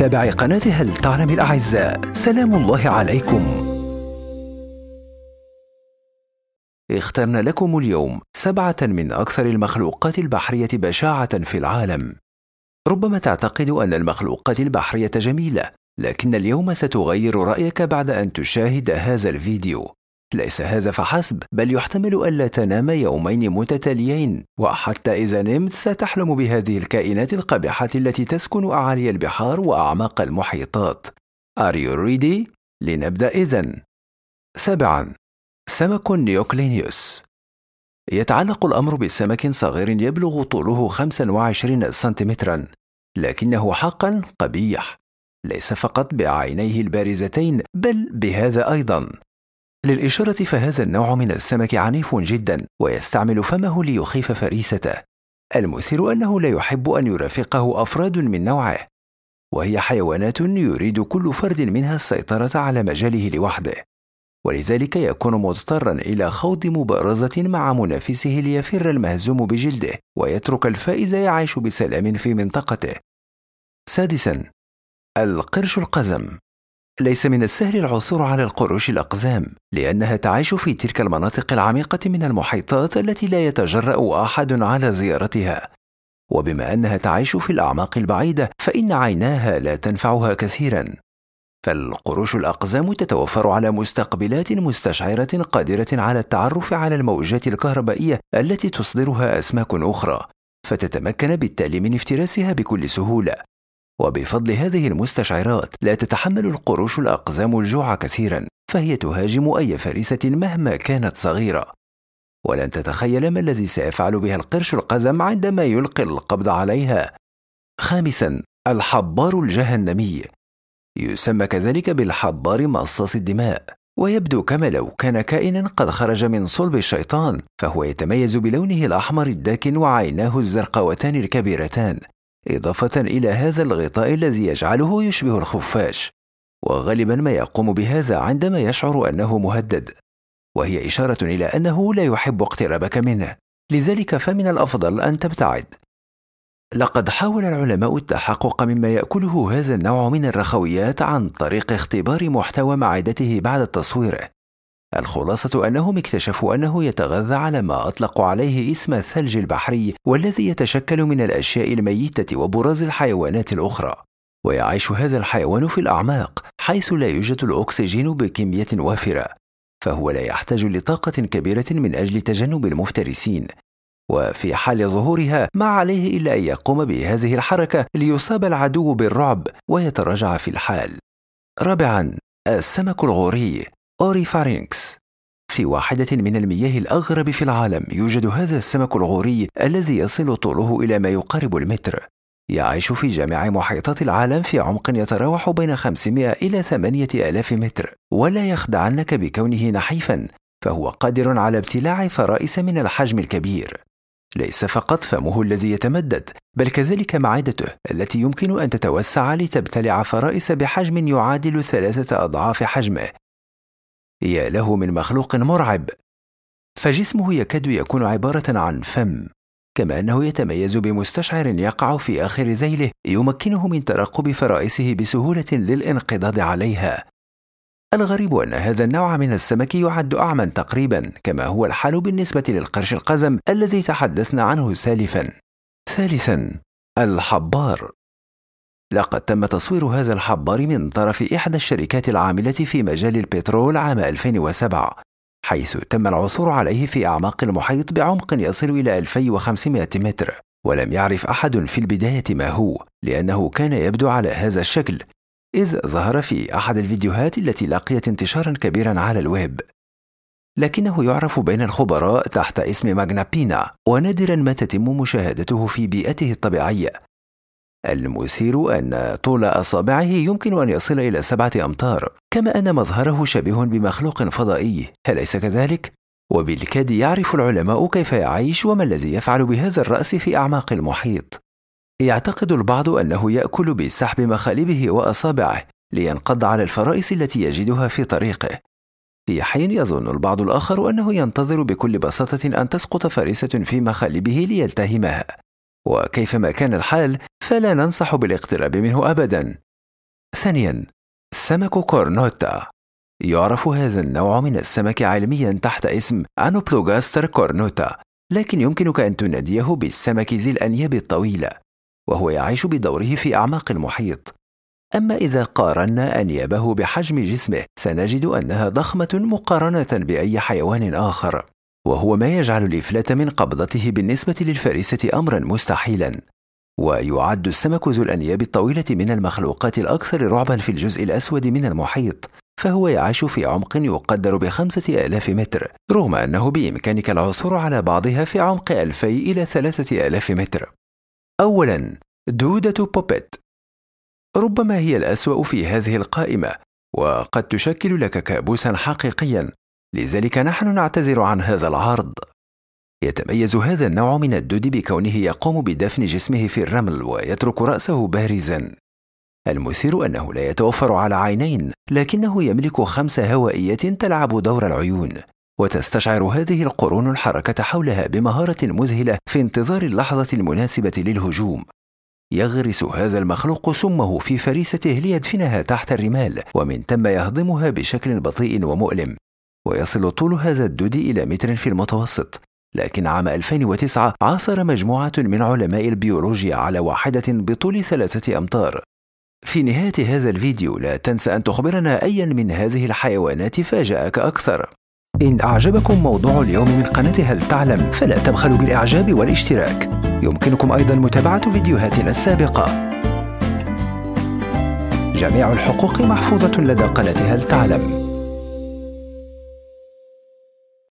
متابعي قناة هل تعلم الأعزاء سلام الله عليكم اخترنا لكم اليوم سبعة من أكثر المخلوقات البحرية بشاعة في العالم ربما تعتقد أن المخلوقات البحرية جميلة لكن اليوم ستغير رأيك بعد أن تشاهد هذا الفيديو ليس هذا فحسب بل يحتمل ألا تنام يومين متتاليين وحتى إذا نمت ستحلم بهذه الكائنات القبيحة التي تسكن أعالي البحار وأعماق المحيطات Are you ready؟ لنبدأ إذن سبعا سمك نيوكلينيوس يتعلق الأمر بسمك صغير يبلغ طوله 25 سنتيمترا لكنه حقا قبيح ليس فقط بعينيه البارزتين بل بهذا أيضا للإشارة فهذا النوع من السمك عنيف جدا ويستعمل فمه ليخيف فريسته المثير أنه لا يحب أن يرافقه أفراد من نوعه وهي حيوانات يريد كل فرد منها السيطرة على مجاله لوحده ولذلك يكون مضطرا إلى خوض مبارزة مع منافسه ليفر المهزوم بجلده ويترك الفائز يعيش بسلام في منطقته سادسا القرش القزم ليس من السهل العثور على القروش الأقزام لأنها تعيش في تلك المناطق العميقة من المحيطات التي لا يتجرأ أحد على زيارتها وبما أنها تعيش في الأعماق البعيدة فإن عيناها لا تنفعها كثيرا فالقروش الأقزام تتوفر على مستقبلات مستشعرة قادرة على التعرف على الموجات الكهربائية التي تصدرها أسماك أخرى فتتمكن بالتالي من افتراسها بكل سهولة وبفضل هذه المستشعرات لا تتحمل القروش الأقزام الجوع كثيرا فهي تهاجم أي فريسة مهما كانت صغيرة ولن تتخيل ما الذي سيفعل بها القرش القزم عندما يلقي القبض عليها خامسا الحبار الجهنمي يسمى كذلك بالحبار مصاص الدماء ويبدو كما لو كان كائنا قد خرج من صلب الشيطان فهو يتميز بلونه الأحمر الداكن وعيناه الزرقاوتان الكبيرتان إضافة إلى هذا الغطاء الذي يجعله يشبه الخفاش وغالبا ما يقوم بهذا عندما يشعر أنه مهدد وهي إشارة إلى أنه لا يحب اقترابك منه لذلك فمن الأفضل أن تبتعد لقد حاول العلماء التحقق مما يأكله هذا النوع من الرخويات عن طريق اختبار محتوى معدته بعد تصويره الخلاصة أنهم اكتشفوا أنه يتغذى على ما أطلقوا عليه اسم الثلج البحري والذي يتشكل من الأشياء الميتة وبراز الحيوانات الأخرى ويعيش هذا الحيوان في الأعماق حيث لا يوجد الأكسجين بكمية وافرة فهو لا يحتاج لطاقة كبيرة من أجل تجنب المفترسين وفي حال ظهورها ما عليه إلا أن يقوم بهذه الحركة ليصاب العدو بالرعب ويتراجع في الحال رابعا السمك الغوري أوريفارينكس في واحدة من المياه الأغرب في العالم يوجد هذا السمك الغوري الذي يصل طوله إلى ما يقارب المتر يعيش في جميع محيطات العالم في عمق يتراوح بين 500 إلى 8000 متر ولا يخدعنك بكونه نحيفا فهو قادر على ابتلاع فرائس من الحجم الكبير ليس فقط فمه الذي يتمدد بل كذلك معدته التي يمكن أن تتوسع لتبتلع فرائس بحجم يعادل ثلاثة أضعاف حجمه يا له من مخلوق مرعب فجسمه يكاد يكون عباره عن فم كما انه يتميز بمستشعر يقع في اخر ذيله يمكنه من ترقب فرائسه بسهوله للانقضاض عليها الغريب ان هذا النوع من السمك يعد اعمى تقريبا كما هو الحال بالنسبه للقرش القزم الذي تحدثنا عنه سالفا ثالثا الحبار لقد تم تصوير هذا الحبار من طرف إحدى الشركات العاملة في مجال البترول عام 2007 حيث تم العثور عليه في أعماق المحيط بعمق يصل إلى 2500 متر ولم يعرف أحد في البداية ما هو لأنه كان يبدو على هذا الشكل إذ ظهر في أحد الفيديوهات التي لقيت انتشارا كبيرا على الويب لكنه يعرف بين الخبراء تحت اسم ماجنابينا ونادرا ما تتم مشاهدته في بيئته الطبيعية المثير أن طول أصابعه يمكن أن يصل إلى سبعة أمتار، كما أن مظهره شبيه بمخلوق فضائي، أليس كذلك؟ وبالكاد يعرف العلماء كيف يعيش وما الذي يفعل بهذا الرأس في أعماق المحيط. يعتقد البعض أنه يأكل بسحب مخالبه وأصابعه لينقض على الفرائس التي يجدها في طريقه، في حين يظن البعض الآخر أنه ينتظر بكل بساطة أن تسقط فريسة في مخالبه ليلتهمها، وكيفما كان الحال فلا ننصح بالاقتراب منه أبدا ثانيا سمك كورنوتا يعرف هذا النوع من السمك علميا تحت اسم أنوبلوغاستر كورنوتا لكن يمكنك أن تناديه بالسمك ذي الأنياب الطويلة وهو يعيش بدوره في أعماق المحيط أما إذا قارنا أنيابه بحجم جسمه سنجد أنها ضخمة مقارنة بأي حيوان آخر وهو ما يجعل الإفلات من قبضته بالنسبة للفريسة أمرا مستحيلا ويعد السمك ذو الأنياب الطويلة من المخلوقات الأكثر رعبا في الجزء الأسود من المحيط فهو يعيش في عمق يقدر بخمسة آلاف متر رغم أنه بإمكانك العثور على بعضها في عمق ألفي إلى ثلاثة آلاف متر أولا دودة بوبيت ربما هي الأسوأ في هذه القائمة وقد تشكل لك كابوسا حقيقيا لذلك نحن نعتذر عن هذا العرض يتميز هذا النوع من الدود بكونه يقوم بدفن جسمه في الرمل ويترك رأسه بارزا المثير أنه لا يتوفر على عينين لكنه يملك خمس هوائيات تلعب دور العيون وتستشعر هذه القرون الحركة حولها بمهارة مذهلة في انتظار اللحظة المناسبة للهجوم يغرس هذا المخلوق سمه في فريسته ليدفنها تحت الرمال ومن ثم يهضمها بشكل بطيء ومؤلم ويصل طول هذا الدود إلى متر في المتوسط لكن عام 2009 عثر مجموعة من علماء البيولوجيا على واحدة بطول ثلاثة أمتار في نهاية هذا الفيديو لا تنسى أن تخبرنا أيا من هذه الحيوانات فاجأك أكثر إن أعجبكم موضوع اليوم من قناة هل تعلم فلا تبخلوا بالإعجاب والاشتراك يمكنكم أيضا متابعة فيديوهاتنا السابقة جميع الحقوق محفوظة لدى قناة هل تعلم